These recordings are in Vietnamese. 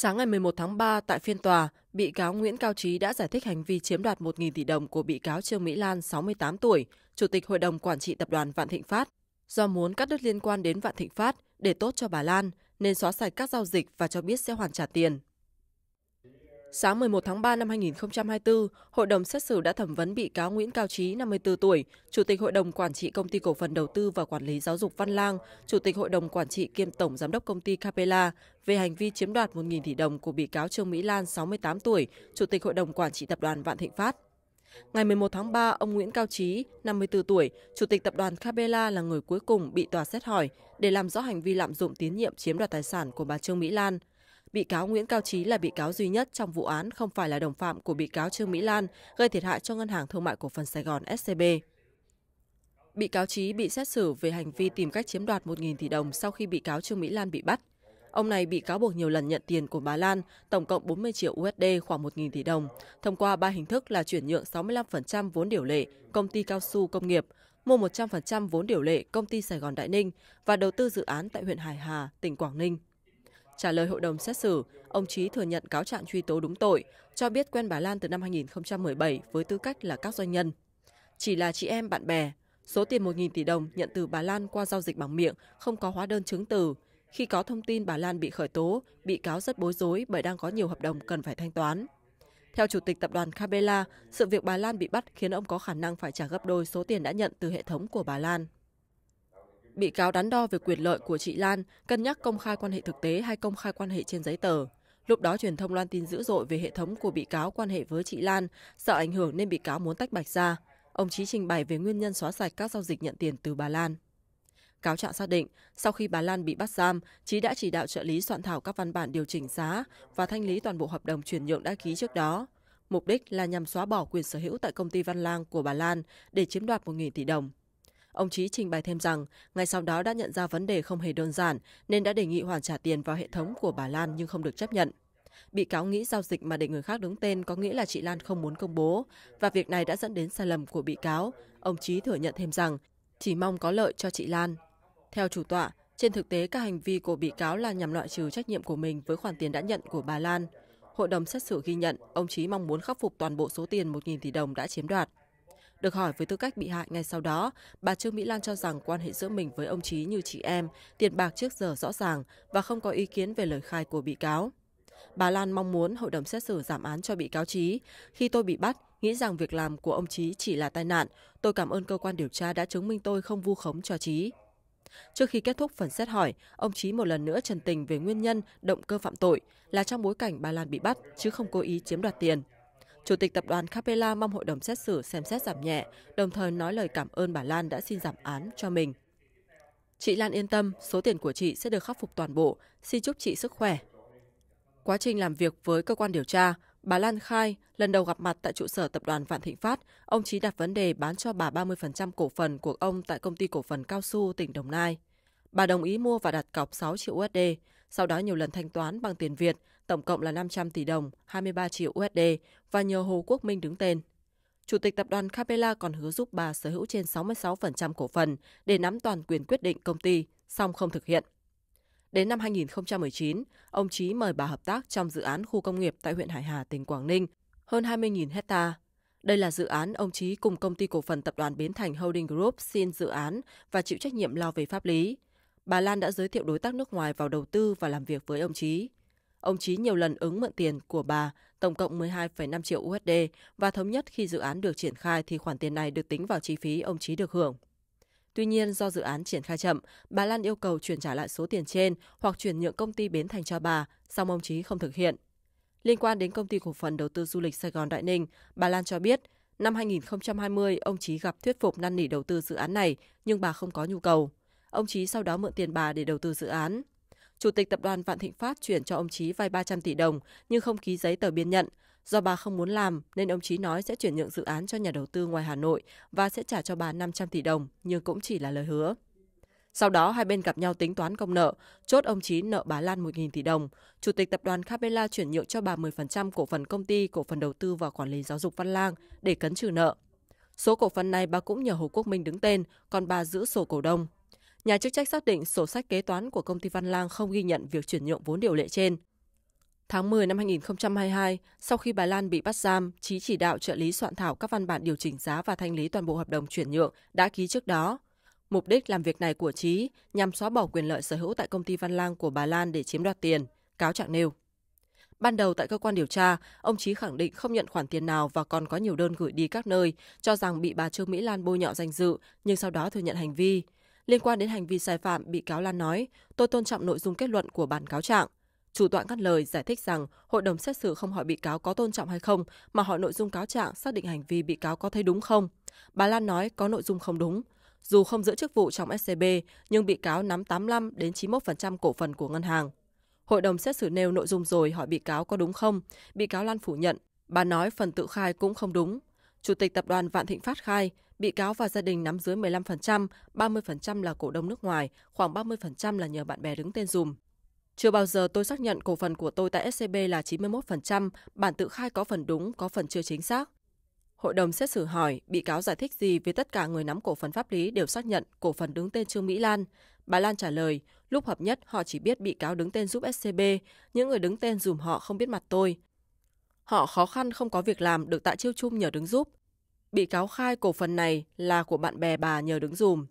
Sáng ngày 11 tháng 3 tại phiên tòa, bị cáo Nguyễn Cao Trí đã giải thích hành vi chiếm đoạt 1.000 tỷ đồng của bị cáo Trương Mỹ Lan, 68 tuổi, Chủ tịch Hội đồng Quản trị Tập đoàn Vạn Thịnh Phát. Do muốn cắt đứt liên quan đến Vạn Thịnh Phát để tốt cho bà Lan, nên xóa sạch các giao dịch và cho biết sẽ hoàn trả tiền. Sáng 11 tháng 3 năm 2024, Hội đồng xét xử đã thẩm vấn bị cáo Nguyễn Cao Trí, 54 tuổi, Chủ tịch Hội đồng Quản trị Công ty Cổ phần Đầu tư và Quản lý Giáo dục Văn Lang, Chủ tịch Hội đồng Quản trị kiêm Tổng Giám đốc Công ty Capella về hành vi chiếm đoạt 1.000 tỷ đồng của bị cáo Trương Mỹ Lan, 68 tuổi, Chủ tịch Hội đồng Quản trị Tập đoàn Vạn Thịnh Phát. Ngày 11 tháng 3, ông Nguyễn Cao Trí, 54 tuổi, Chủ tịch Tập đoàn Capella là người cuối cùng bị tòa xét hỏi để làm rõ hành vi lạm dụng tín nhiệm chiếm đoạt tài sản của bà Trương Mỹ Lan – Bị cáo Nguyễn Cao Trí là bị cáo duy nhất trong vụ án không phải là đồng phạm của bị cáo Trương Mỹ Lan gây thiệt hại cho Ngân hàng Thương mại Cổ phần Sài Gòn SCB. Bị cáo Trí bị xét xử về hành vi tìm cách chiếm đoạt 1.000 tỷ đồng sau khi bị cáo Trương Mỹ Lan bị bắt. Ông này bị cáo buộc nhiều lần nhận tiền của bà Lan, tổng cộng 40 triệu USD khoảng 1.000 tỷ đồng, thông qua ba hình thức là chuyển nhượng 65% vốn điều lệ công ty cao su công nghiệp, mua 100% vốn điều lệ công ty Sài Gòn Đại Ninh và đầu tư dự án tại huyện Hải Hà, tỉnh Quảng Ninh. Trả lời hội đồng xét xử, ông Trí thừa nhận cáo trạng truy tố đúng tội, cho biết quen bà Lan từ năm 2017 với tư cách là các doanh nhân. Chỉ là chị em bạn bè, số tiền 1.000 tỷ đồng nhận từ bà Lan qua giao dịch bằng miệng không có hóa đơn chứng từ. Khi có thông tin bà Lan bị khởi tố, bị cáo rất bối rối bởi đang có nhiều hợp đồng cần phải thanh toán. Theo chủ tịch tập đoàn Capella, sự việc bà Lan bị bắt khiến ông có khả năng phải trả gấp đôi số tiền đã nhận từ hệ thống của bà Lan. Bị cáo đắn đo về quyền lợi của chị Lan, cân nhắc công khai quan hệ thực tế hay công khai quan hệ trên giấy tờ. Lúc đó truyền thông loan tin dữ dội về hệ thống của bị cáo quan hệ với chị Lan, sợ ảnh hưởng nên bị cáo muốn tách bạch ra. Ông Chí trình bày về nguyên nhân xóa sạch các giao dịch nhận tiền từ bà Lan. Cáo trạng xác định, sau khi bà Lan bị bắt giam, Chí đã chỉ đạo trợ lý soạn thảo các văn bản điều chỉnh giá và thanh lý toàn bộ hợp đồng chuyển nhượng đã ký trước đó. Mục đích là nhằm xóa bỏ quyền sở hữu tại công ty Văn Lang của bà Lan để chiếm đoạt 1.000 tỷ đồng. Ông Trí trình bày thêm rằng, ngay sau đó đã nhận ra vấn đề không hề đơn giản nên đã đề nghị hoàn trả tiền vào hệ thống của bà Lan nhưng không được chấp nhận. Bị cáo nghĩ giao dịch mà để người khác đứng tên có nghĩa là chị Lan không muốn công bố và việc này đã dẫn đến sai lầm của bị cáo. Ông Trí thừa nhận thêm rằng chỉ mong có lợi cho chị Lan. Theo chủ tọa, trên thực tế các hành vi của bị cáo là nhằm loại trừ trách nhiệm của mình với khoản tiền đã nhận của bà Lan. Hội đồng xét xử ghi nhận ông Chí mong muốn khắc phục toàn bộ số tiền 1.000 tỷ đồng đã chiếm đoạt. Được hỏi với tư cách bị hại ngay sau đó, bà Trương Mỹ Lan cho rằng quan hệ giữa mình với ông Trí như chị em, tiền bạc trước giờ rõ ràng và không có ý kiến về lời khai của bị cáo. Bà Lan mong muốn hội đồng xét xử giảm án cho bị cáo Trí. Khi tôi bị bắt, nghĩ rằng việc làm của ông Trí chỉ là tai nạn. Tôi cảm ơn cơ quan điều tra đã chứng minh tôi không vu khống cho Trí. Trước khi kết thúc phần xét hỏi, ông Trí một lần nữa trần tình về nguyên nhân, động cơ phạm tội là trong bối cảnh bà Lan bị bắt chứ không cố ý chiếm đoạt tiền. Chủ tịch tập đoàn Capella mong hội đồng xét xử xem xét giảm nhẹ, đồng thời nói lời cảm ơn bà Lan đã xin giảm án cho mình. Chị Lan yên tâm, số tiền của chị sẽ được khắc phục toàn bộ, xin chúc chị sức khỏe. Quá trình làm việc với cơ quan điều tra, bà Lan khai lần đầu gặp mặt tại trụ sở tập đoàn Vạn Thịnh Phát, ông Chí đặt vấn đề bán cho bà 30% cổ phần của ông tại công ty cổ phần cao su tỉnh Đồng Nai. Bà đồng ý mua và đặt cọc 6 triệu USD, sau đó nhiều lần thanh toán bằng tiền Việt tổng cộng là 500 tỷ đồng, 23 triệu USD và nhờ Hồ Quốc Minh đứng tên. Chủ tịch tập đoàn Capella còn hứa giúp bà sở hữu trên 66% cổ phần để nắm toàn quyền quyết định công ty, song không thực hiện. Đến năm 2019, ông Chí mời bà hợp tác trong dự án khu công nghiệp tại huyện Hải Hà, tỉnh Quảng Ninh, hơn 20.000 hecta. Đây là dự án ông Chí cùng công ty cổ phần tập đoàn Bến Thành Holding Group xin dự án và chịu trách nhiệm lo về pháp lý. Bà Lan đã giới thiệu đối tác nước ngoài vào đầu tư và làm việc với ông Chí. Ông Trí nhiều lần ứng mượn tiền của bà, tổng cộng 12,5 triệu USD và thống nhất khi dự án được triển khai thì khoản tiền này được tính vào chi phí ông Trí được hưởng. Tuy nhiên, do dự án triển khai chậm, bà Lan yêu cầu chuyển trả lại số tiền trên hoặc chuyển nhượng công ty Bến Thành cho bà, song ông Trí không thực hiện. Liên quan đến công ty cổ phần đầu tư du lịch Sài Gòn Đại Ninh, bà Lan cho biết, năm 2020, ông Trí gặp thuyết phục năn nỉ đầu tư dự án này, nhưng bà không có nhu cầu. Ông Trí sau đó mượn tiền bà để đầu tư dự án. Chủ tịch tập đoàn Vạn Thịnh Phát chuyển cho ông Chí vay 300 tỷ đồng nhưng không ký giấy tờ biên nhận. Do bà không muốn làm nên ông Chí nói sẽ chuyển nhượng dự án cho nhà đầu tư ngoài Hà Nội và sẽ trả cho bà 500 tỷ đồng nhưng cũng chỉ là lời hứa. Sau đó hai bên gặp nhau tính toán công nợ, chốt ông Chí nợ bà Lan 1.000 tỷ đồng. Chủ tịch tập đoàn Capella chuyển nhượng cho bà 10% cổ phần công ty cổ phần đầu tư và quản lý giáo dục Văn Lang để cấn trừ nợ. Số cổ phần này bà cũng nhờ Hồ Quốc Minh đứng tên, còn bà giữ sổ cổ đông. Nhà chức trách xác định sổ sách kế toán của công ty Văn Lang không ghi nhận việc chuyển nhượng vốn điều lệ trên. Tháng 10 năm 2022, sau khi bà Lan bị bắt giam, Trí chỉ đạo trợ lý soạn thảo các văn bản điều chỉnh giá và thanh lý toàn bộ hợp đồng chuyển nhượng đã ký trước đó. Mục đích làm việc này của Trí nhằm xóa bỏ quyền lợi sở hữu tại công ty Văn Lang của bà Lan để chiếm đoạt tiền, cáo trạng nêu. Ban đầu tại cơ quan điều tra, ông Trí khẳng định không nhận khoản tiền nào và còn có nhiều đơn gửi đi các nơi, cho rằng bị bà Trương Mỹ Lan bôi nhọ danh dự, nhưng sau đó thừa nhận hành vi. Liên quan đến hành vi sai phạm, bị cáo Lan nói, tôi tôn trọng nội dung kết luận của bản cáo trạng. Chủ tọa cắt lời giải thích rằng hội đồng xét xử không hỏi bị cáo có tôn trọng hay không, mà hỏi nội dung cáo trạng xác định hành vi bị cáo có thấy đúng không. Bà Lan nói có nội dung không đúng. Dù không giữ chức vụ trong SCB, nhưng bị cáo nắm 85 đến 91% cổ phần của ngân hàng. Hội đồng xét xử nêu nội dung rồi hỏi bị cáo có đúng không? Bị cáo Lan phủ nhận. Bà nói phần tự khai cũng không đúng. Chủ tịch tập đoàn Vạn Thịnh Phát khai, bị cáo và gia đình nắm dưới 15%, 30% là cổ đông nước ngoài, khoảng 30% là nhờ bạn bè đứng tên dùm. Chưa bao giờ tôi xác nhận cổ phần của tôi tại SCB là 91%, bản tự khai có phần đúng, có phần chưa chính xác. Hội đồng xét xử hỏi bị cáo giải thích gì về tất cả người nắm cổ phần pháp lý đều xác nhận cổ phần đứng tên Trương Mỹ Lan. Bà Lan trả lời, lúc hợp nhất họ chỉ biết bị cáo đứng tên giúp SCB, những người đứng tên dùm họ không biết mặt tôi. Họ khó khăn không có việc làm được Tạ Chiêu chung nhờ đứng giúp. Bị cáo khai cổ phần này là của bạn bè bà nhờ đứng dùm.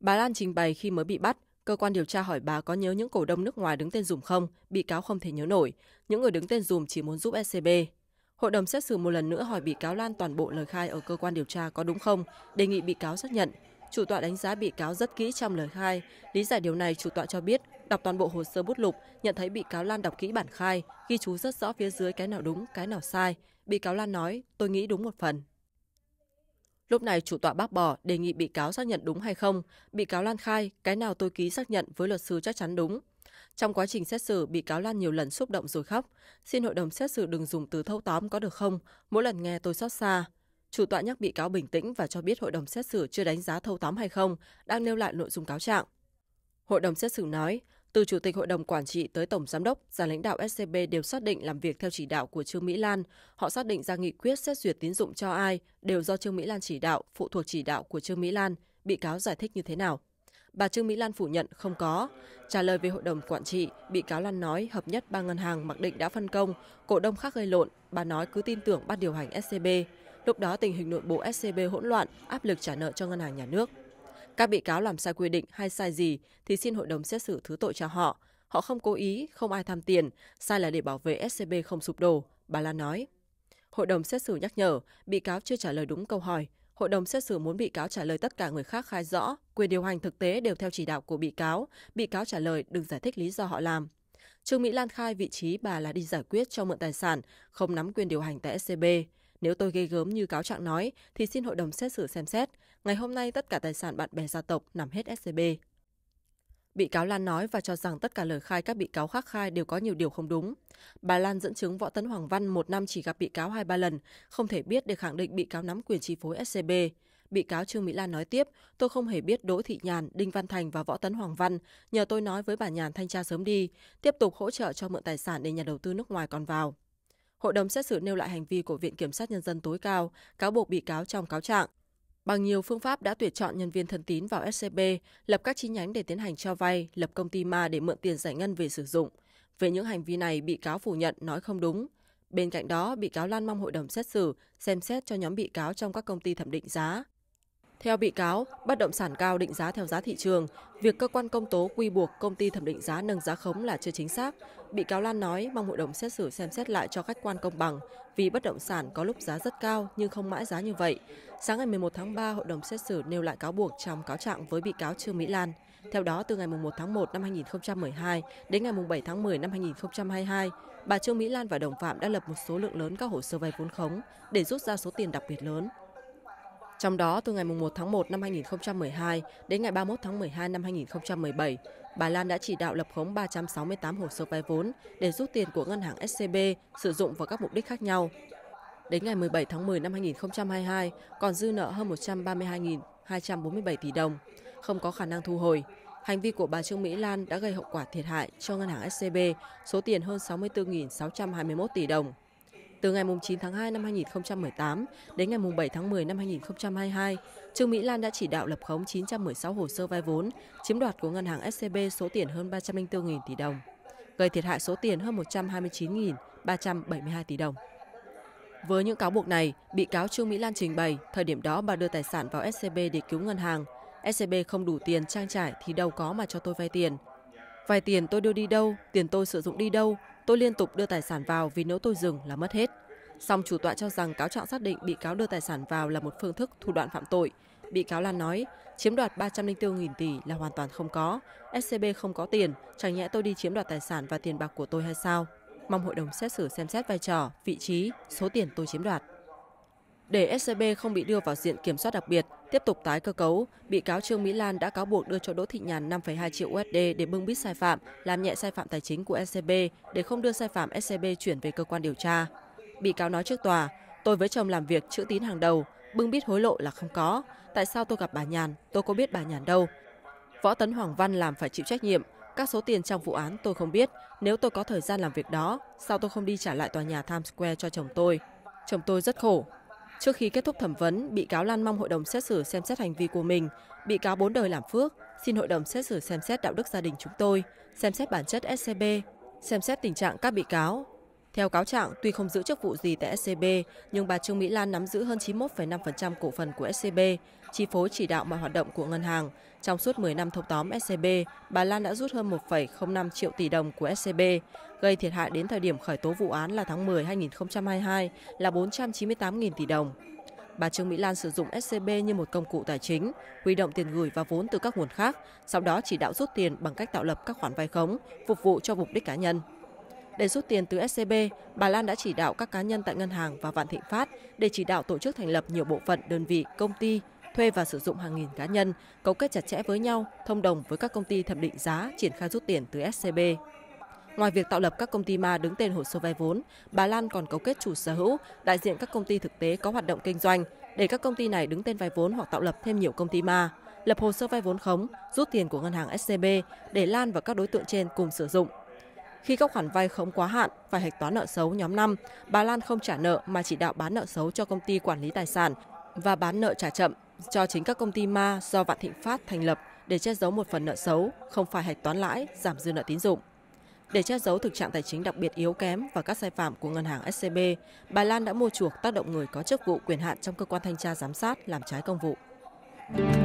Bà Lan trình bày khi mới bị bắt, cơ quan điều tra hỏi bà có nhớ những cổ đông nước ngoài đứng tên dùm không, bị cáo không thể nhớ nổi, những người đứng tên dùm chỉ muốn giúp SCB. Hội đồng xét xử một lần nữa hỏi bị cáo Lan toàn bộ lời khai ở cơ quan điều tra có đúng không, đề nghị bị cáo xác nhận. Chủ tọa đánh giá bị cáo rất kỹ trong lời khai. Lý giải điều này, chủ tọa cho biết, đọc toàn bộ hồ sơ bút lục, nhận thấy bị cáo Lan đọc kỹ bản khai, ghi chú rất rõ phía dưới cái nào đúng, cái nào sai. Bị cáo Lan nói, tôi nghĩ đúng một phần. Lúc này chủ tọa bác bỏ đề nghị bị cáo xác nhận đúng hay không. Bị cáo Lan khai, cái nào tôi ký xác nhận với luật sư chắc chắn đúng. Trong quá trình xét xử, bị cáo Lan nhiều lần xúc động rồi khóc. Xin hội đồng xét xử đừng dùng từ thâu tóm có được không? Mỗi lần nghe tôi xót xa. Chủ tọa nhắc bị cáo bình tĩnh và cho biết hội đồng xét xử chưa đánh giá thâu tóm hay không, đang nêu lại nội dung cáo trạng. Hội đồng xét xử nói, từ chủ tịch hội đồng quản trị tới tổng giám đốc, giàn lãnh đạo SCB đều xác định làm việc theo chỉ đạo của Trương Mỹ Lan. Họ xác định ra nghị quyết xét duyệt tín dụng cho ai đều do Trương Mỹ Lan chỉ đạo, phụ thuộc chỉ đạo của Trương Mỹ Lan. Bị cáo giải thích như thế nào? Bà Trương Mỹ Lan phủ nhận không có. Trả lời về hội đồng quản trị, bị cáo Lan nói hợp nhất ba ngân hàng mặc định đã phân công, cổ đông khác gây lộn, bà nói cứ tin tưởng ban điều hành SCB. Lúc đó tình hình nội bộ SCB hỗn loạn, áp lực trả nợ cho ngân hàng nhà nước. Các bị cáo làm sai quy định hay sai gì thì xin hội đồng xét xử thứ tội cho họ. Họ không cố ý, không ai tham tiền, sai là để bảo vệ SCB không sụp đổ, bà Lan nói. Hội đồng xét xử nhắc nhở, bị cáo chưa trả lời đúng câu hỏi. Hội đồng xét xử muốn bị cáo trả lời tất cả người khác khai rõ, quyền điều hành thực tế đều theo chỉ đạo của bị cáo, bị cáo trả lời đừng giải thích lý do họ làm. Trương Mỹ Lan khai vị trí bà là đi giải quyết cho mượn tài sản, không nắm quyền điều hành tại SCB. Nếu tôi ghê gớm như cáo trạng nói, thì xin hội đồng xét xử xem xét. Ngày hôm nay tất cả tài sản bạn bè gia tộc nằm hết SCB. Bị cáo Lan nói và cho rằng tất cả lời khai các bị cáo khác khai đều có nhiều điều không đúng. Bà Lan dẫn chứng Võ Tấn Hoàng Văn một năm chỉ gặp bị cáo hai ba lần, không thể biết để khẳng định bị cáo nắm quyền chi phối SCB. Bị cáo Trương Mỹ Lan nói tiếp, tôi không hề biết Đỗ Thị Nhàn, Đinh Văn Thành và Võ Tấn Hoàng Văn, nhờ tôi nói với bà Nhàn thanh tra sớm đi, tiếp tục hỗ trợ cho mượn tài sản để nhà đầu tư nước ngoài còn vào hội đồng xét xử nêu lại hành vi của Viện Kiểm sát Nhân dân tối cao, cáo buộc bị cáo trong cáo trạng. Bằng nhiều phương pháp đã tuyển chọn nhân viên thân tín vào SCB, lập các chi nhánh để tiến hành cho vay, lập công ty ma để mượn tiền giải ngân về sử dụng. Về những hành vi này, bị cáo phủ nhận nói không đúng. Bên cạnh đó, bị cáo Lan mong hội đồng xét xử xem xét cho nhóm bị cáo trong các công ty thẩm định giá, theo bị cáo, bất động sản cao định giá theo giá thị trường, việc cơ quan công tố quy buộc công ty thẩm định giá nâng giá khống là chưa chính xác. Bị cáo Lan nói mong hội đồng xét xử xem xét lại cho khách quan công bằng vì bất động sản có lúc giá rất cao nhưng không mãi giá như vậy. Sáng ngày 11 tháng 3, hội đồng xét xử nêu lại cáo buộc trong cáo trạng với bị cáo Trương Mỹ Lan. Theo đó, từ ngày 1 tháng 1 năm 2012 đến ngày 7 tháng 10 năm 2022, bà Trương Mỹ Lan và đồng phạm đã lập một số lượng lớn các hồ sơ vay vốn khống để rút ra số tiền đặc biệt lớn trong đó, từ ngày 1 tháng 1 năm 2012 đến ngày 31 tháng 12 năm 2017, bà Lan đã chỉ đạo lập khống 368 hồ sơ vay vốn để rút tiền của ngân hàng SCB sử dụng vào các mục đích khác nhau. Đến ngày 17 tháng 10 năm 2022, còn dư nợ hơn 132.247 tỷ đồng, không có khả năng thu hồi. Hành vi của bà Trương Mỹ Lan đã gây hậu quả thiệt hại cho ngân hàng SCB số tiền hơn 64.621 tỷ đồng. Từ ngày 9 tháng 2 năm 2018 đến ngày 7 tháng 10 năm 2022, Trương Mỹ Lan đã chỉ đạo lập khống 916 hồ sơ vay vốn, chiếm đoạt của ngân hàng SCB số tiền hơn 304.000 tỷ đồng, gây thiệt hại số tiền hơn 129.372 tỷ đồng. Với những cáo buộc này, bị cáo Trương Mỹ Lan trình bày, thời điểm đó bà đưa tài sản vào SCB để cứu ngân hàng. SCB không đủ tiền trang trải thì đâu có mà cho tôi vay tiền. vay tiền tôi đưa đi đâu, tiền tôi sử dụng đi đâu, Tôi liên tục đưa tài sản vào vì nếu tôi dừng là mất hết. Song chủ tọa cho rằng cáo trạng xác định bị cáo đưa tài sản vào là một phương thức thủ đoạn phạm tội. Bị cáo Lan nói, chiếm đoạt 304.000 tỷ là hoàn toàn không có. SCB không có tiền, chẳng nhẽ tôi đi chiếm đoạt tài sản và tiền bạc của tôi hay sao? Mong hội đồng xét xử xem xét vai trò, vị trí, số tiền tôi chiếm đoạt. Để scb không bị đưa vào diện kiểm soát đặc biệt, tiếp tục tái cơ cấu, bị cáo Trương Mỹ Lan đã cáo buộc đưa cho Đỗ Thị Nhàn 5,2 triệu USD để bưng bít sai phạm, làm nhẹ sai phạm tài chính của scb để không đưa sai phạm scb chuyển về cơ quan điều tra. Bị cáo nói trước tòa, tôi với chồng làm việc chữ tín hàng đầu, bưng bít hối lộ là không có. Tại sao tôi gặp bà Nhàn, tôi có biết bà Nhàn đâu. Võ Tấn Hoàng Văn làm phải chịu trách nhiệm, các số tiền trong vụ án tôi không biết, nếu tôi có thời gian làm việc đó, sao tôi không đi trả lại tòa nhà Times Square cho chồng tôi. Chồng tôi rất khổ, Trước khi kết thúc thẩm vấn, bị cáo Lan mong hội đồng xét xử xem xét hành vi của mình. Bị cáo bốn đời làm phước, xin hội đồng xét xử xem xét đạo đức gia đình chúng tôi, xem xét bản chất SCB, xem xét tình trạng các bị cáo. Theo cáo trạng, tuy không giữ chức vụ gì tại SCB, nhưng bà Trương Mỹ Lan nắm giữ hơn 91,5% cổ phần của SCB, chi phối chỉ đạo mọi hoạt động của ngân hàng. Trong suốt 10 năm thâu tóm SCB, bà Lan đã rút hơn 1,05 triệu tỷ đồng của SCB, gây thiệt hại đến thời điểm khởi tố vụ án là tháng 10 2022 là 498.000 tỷ đồng. Bà Trương Mỹ Lan sử dụng SCB như một công cụ tài chính, huy động tiền gửi và vốn từ các nguồn khác, sau đó chỉ đạo rút tiền bằng cách tạo lập các khoản vay khống, phục vụ cho mục đích cá nhân. Để rút tiền từ SCB, bà Lan đã chỉ đạo các cá nhân tại ngân hàng và Vạn Thịnh Phát để chỉ đạo tổ chức thành lập nhiều bộ phận, đơn vị, công ty, thuê và sử dụng hàng nghìn cá nhân, cấu kết chặt chẽ với nhau, thông đồng với các công ty thẩm định giá triển khai rút tiền từ SCB. Ngoài việc tạo lập các công ty ma đứng tên hồ sơ vay vốn, bà Lan còn cấu kết chủ sở hữu, đại diện các công ty thực tế có hoạt động kinh doanh để các công ty này đứng tên vay vốn hoặc tạo lập thêm nhiều công ty ma, lập hồ sơ vay vốn khống, rút tiền của ngân hàng SCB để Lan và các đối tượng trên cùng sử dụng. Khi các khoản vay không quá hạn phải hạch toán nợ xấu nhóm 5, bà Lan không trả nợ mà chỉ đạo bán nợ xấu cho công ty quản lý tài sản và bán nợ trả chậm cho chính các công ty ma do Vạn Thịnh Phát thành lập để che giấu một phần nợ xấu, không phải hạch toán lãi, giảm dư nợ tín dụng. Để che giấu thực trạng tài chính đặc biệt yếu kém và các sai phạm của ngân hàng SCB, bà Lan đã mua chuộc tác động người có chức vụ quyền hạn trong cơ quan thanh tra giám sát làm trái công vụ.